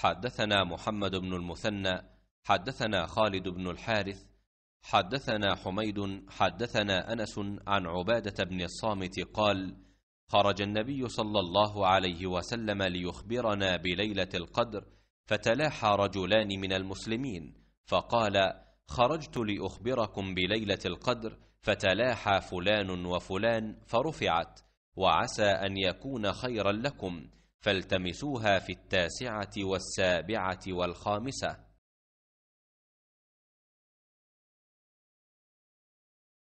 حدثنا محمد بن المثنى حدثنا خالد بن الحارث حدثنا حميد حدثنا انس عن عباده بن الصامت قال خرج النبي صلى الله عليه وسلم ليخبرنا بليله القدر فتلاحى رجلان من المسلمين فقال خرجت لاخبركم بليله القدر فتلاحى فلان وفلان فرفعت وعسى ان يكون خيرا لكم فالتمسوها في التاسعه والسابعه والخامسه